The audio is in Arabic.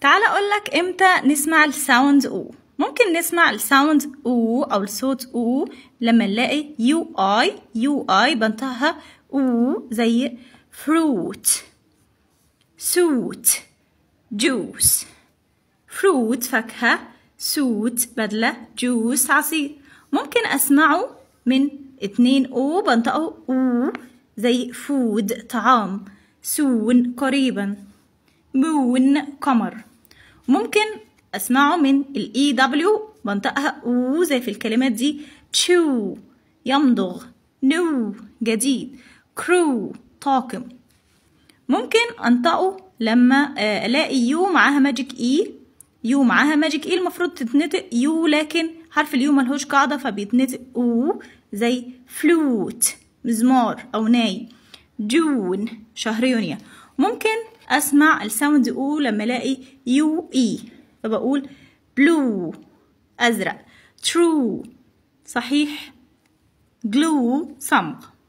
تعال أقولك إمتى نسمع الساوند أو ممكن نسمع الساوند أو أو الصوت أو لما نلاقي يو آي يو آي بنطقها أو زي فروت سوت جوس فروت فاكهة سوت بدلة جوس عصير ممكن أسمعه من اتنين أو بنطقه أو زي فود طعام سون قريبا مون قمر ممكن اسمعه من الاي دبليو e بنطقها او زي في الكلمات دي تشو يمضغ نو جديد كرو طاقم ممكن انطقه لما آه، الاقي يو معاها ماجيك اي e. يو معاها ماجيك اي e المفروض تتنطق يو لكن حرف اليو ملهوش قاعده فبيتنطق او زي فلوت مزمار او ناي جون شهر يونيو ممكن اسمع الساوند او لما الاقي يو اي فبقول بلو ازرق ترو صحيح glue صمغ